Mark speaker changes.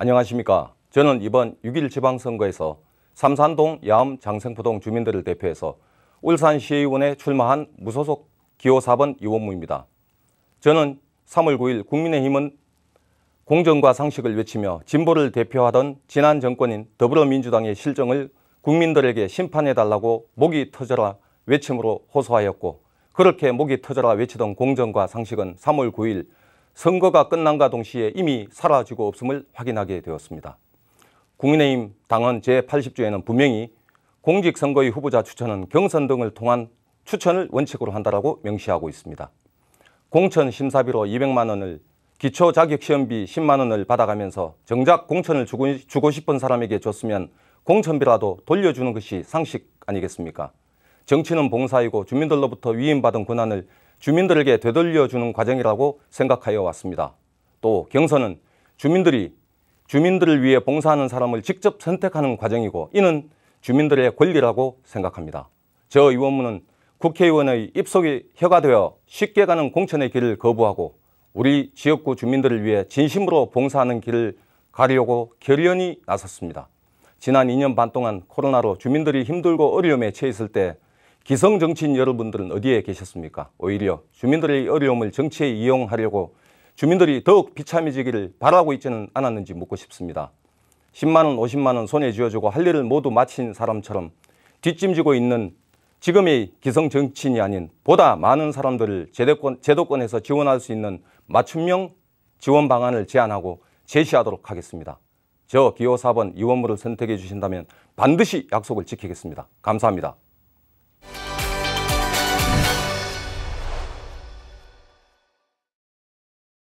Speaker 1: 안녕하십니까. 저는 이번 6일 지방선거에서 삼산동 야암 장생포동 주민들을 대표해서 울산시의원에 출마한 무소속 기호 4번 이원무입니다. 저는 3월 9일 국민의힘은 공정과 상식을 외치며 진보를 대표하던 지난 정권인 더불어민주당의 실정을 국민들에게 심판해달라고 목이 터져라 외침으로 호소하였고 그렇게 목이 터져라 외치던 공정과 상식은 3월 9일 선거가 끝난과 동시에 이미 사라지고 없음을 확인하게 되었습니다. 국민의힘 당헌 제80조에는 분명히 공직선거의 후보자 추천은 경선 등을 통한 추천을 원칙으로 한다라고 명시하고 있습니다. 공천 심사비로 200만 원을 기초 자격 시험비 10만 원을 받아가면서 정작 공천을 주고, 주고 싶은 사람에게 줬으면 공천비라도 돌려주는 것이 상식 아니겠습니까? 정치는 봉사이고 주민들로부터 위임받은 권한을 주민들에게 되돌려주는 과정이라고 생각하여 왔습니다. 또 경선은 주민들이 주민들을 위해 봉사하는 사람을 직접 선택하는 과정이고 이는 주민들의 권리라고 생각합니다. 저 의원문은 국회의원의 입속이 혀가 되어 쉽게 가는 공천의 길을 거부하고 우리 지역구 주민들을 위해 진심으로 봉사하는 길을 가려고 결연히 나섰습니다. 지난 2년 반 동안 코로나로 주민들이 힘들고 어려움에 처해 을때 기성 정치인 여러분들은 어디에 계셨습니까? 오히려 주민들의 어려움을 정치에 이용하려고 주민들이 더욱 비참해지기를 바라고 있지는 않았는지 묻고 싶습니다. 10만원, 50만원 손에 쥐어주고 할 일을 모두 마친 사람처럼 뒷짐지고 있는 지금의 기성 정치인이 아닌 보다 많은 사람들을 제도권, 제도권에서 지원할 수 있는 맞춤형 지원 방안을 제안하고 제시하도록 하겠습니다. 저 기호 4번 이원무를 선택해 주신다면 반드시 약속을 지키겠습니다. 감사합니다.